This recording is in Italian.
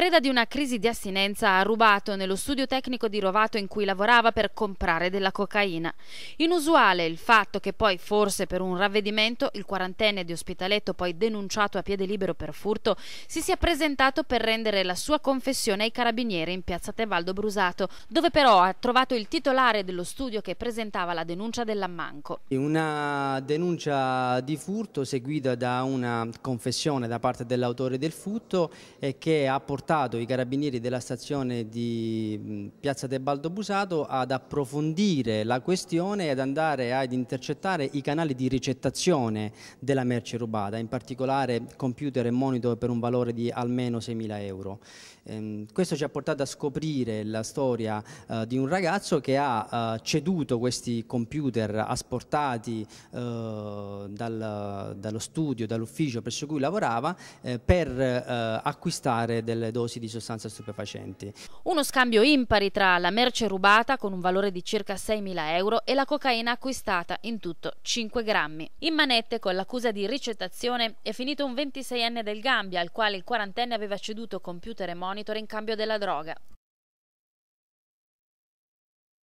Preda di una crisi di astinenza, ha rubato nello studio tecnico di Rovato in cui lavorava per comprare della cocaina. Inusuale il fatto che poi, forse per un ravvedimento, il quarantenne di Ospitaletto, poi denunciato a piede libero per furto, si sia presentato per rendere la sua confessione ai carabinieri in piazza Tevaldo Brusato, dove però ha trovato il titolare dello studio che presentava la denuncia dell'ammanco. Una denuncia di furto seguita da una confessione da parte dell'autore del furto eh, che ha portato portato i carabinieri della stazione di Piazza Tebaldo Busato ad approfondire la questione e ad andare ad intercettare i canali di ricettazione della merce rubata, in particolare computer e monitor per un valore di almeno 6.000 euro. Ehm, questo ci ha portato a scoprire la storia eh, di un ragazzo che ha eh, ceduto questi computer asportati eh, dallo studio, dall'ufficio presso cui lavorava, per acquistare delle delle dosi di sostanze stupefacenti. Uno scambio impari tra la merce rubata con un valore di circa 6.000 euro e la cocaina acquistata in tutto 5 grammi. In manette con l'accusa di ricettazione è finito un 26enne del Gambia al quale il quarantenne aveva ceduto computer e monitor in cambio della droga.